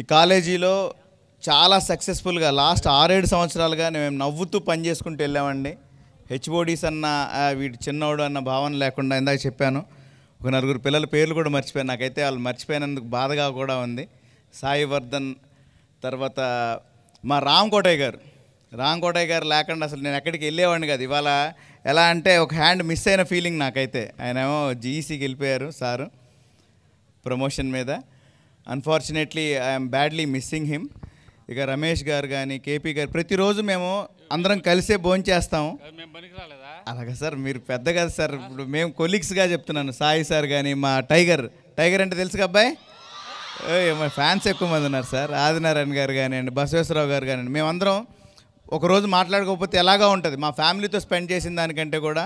ఈ కాలేజీలో చాలా సక్సెస్ఫుల్గా లాస్ట్ ఆరేడు సంవత్సరాలుగా మేము నవ్వుతూ పని చేసుకుంటూ వెళ్ళామండి హెచ్ఓడీస్ అన్న వీటి చిన్నోడు అన్న భావన లేకుండా ఇందాక చెప్పాను ఒక నలుగురు పిల్లల పేర్లు కూడా మర్చిపోయాను నాకైతే వాళ్ళు మర్చిపోయినందుకు బాధగా కూడా ఉంది సాయి వర్ధన్ తర్వాత మా రామ్ కోటయ్య గారు రామ్ కోటయ్య గారు లేకుండా అసలు నేను ఎక్కడికి వెళ్ళేవాడిని కాదు ఇవాళ ఎలా అంటే ఒక హ్యాండ్ మిస్ అయిన ఫీలింగ్ నాకైతే ఆయన ఏమో జీఈసీకి e వెళ్ళిపోయారు సారు ప్రమోషన్ మీద unfortunately I'm badly missing him ఇక రమేష్ గారు కానీ కేపీ గారు ప్రతిరోజు మేము అందరం కలిసే భోజనం చేస్తాం అలాగే సార్ మీరు పెద్ద కదా సార్ ఇప్పుడు మేము కొలీగ్స్గా చెప్తున్నాను సాయి సార్ కానీ మా టైగర్ టైగర్ అంటే తెలుసు అబ్బాయి మా ఫ్యాన్స్ ఎక్కువ మంది ఉన్నారు సార్ ఆదినారాయణ గారు కానివ్వండి బసవేశ్వరరావు గారు కానివ్వండి మేమందరం ఒకరోజు మాట్లాడుకోకపోతే ఎలాగా ఉంటుంది మా ఫ్యామిలీతో స్పెండ్ చేసిన దానికంటే కూడా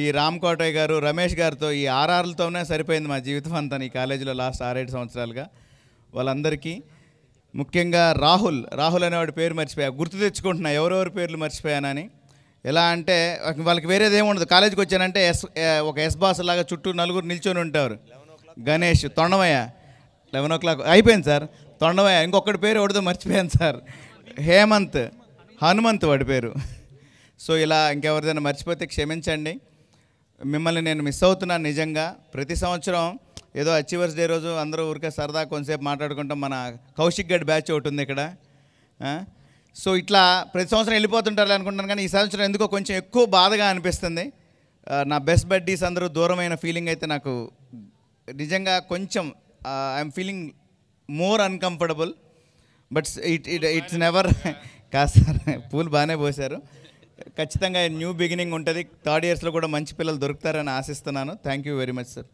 ఈ రామ్ కోటయ్య గారు రమేష్ గారితో ఈ ఆర్ఆర్లతోనే సరిపోయింది మా జీవితం అంతా ఈ కాలేజీలో లాస్ట్ ఆరేడు సంవత్సరాలుగా వాళ్ళందరికీ ముఖ్యంగా రాహుల్ రాహుల్ అనేవాడి పేరు మర్చిపోయా గుర్తు తెచ్చుకుంటున్నా ఎవరెవరి పేర్లు మర్చిపోయానని ఎలా అంటే వాళ్ళకి వేరేది ఏముండదు కాలేజీకి వచ్చానంటే ఎస్ ఒక ఎస్ బాస్ లాగా చుట్టూ నలుగురు నిల్చొని ఉంటారు Ganesh Tondamayya eleven o'clock అయిపోయింది సార్ తొండమయ్య ఇంకొకటి పేరు ఎవడదో మర్చిపోయాను సార్ హేమంత్ హనుమంత్ వాడి పేరు సో ఇలా ఇంకెవరిదైనా మర్చిపోతే క్షమించండి మిమ్మల్ని నేను మిస్ అవుతున్నాను నిజంగా ప్రతి సంవత్సరం ఏదో అచీవర్స్ డే రోజు అందరూ ఊరికే సరదా కొంతసేపు మాట్లాడుకుంటాం మన కౌశిక్ గడ్ బ్యాచ్ ఒకటి ఉంది ఇక్కడ సో ఇట్లా ప్రతి సంవత్సరం వెళ్ళిపోతుంటారు అనుకుంటాను కానీ ఈ సంవత్సరం ఎందుకో కొంచెం ఎక్కువ బాధగా అనిపిస్తుంది నా బెస్ట్ బడ్డీస్ అందరూ దూరమైన ఫీలింగ్ అయితే నాకు నిజంగా కొంచెం I'm feeling more uncomfortable but it it it's never కాస్త పూలు బాగానే పోసారు ఖచ్చితంగా న్యూ బిగినింగ్ ఉంటుంది థర్డ్ ఇయర్స్లో కూడా మంచి పిల్లలు దొరుకుతారని ఆశిస్తున్నాను thank you very much sir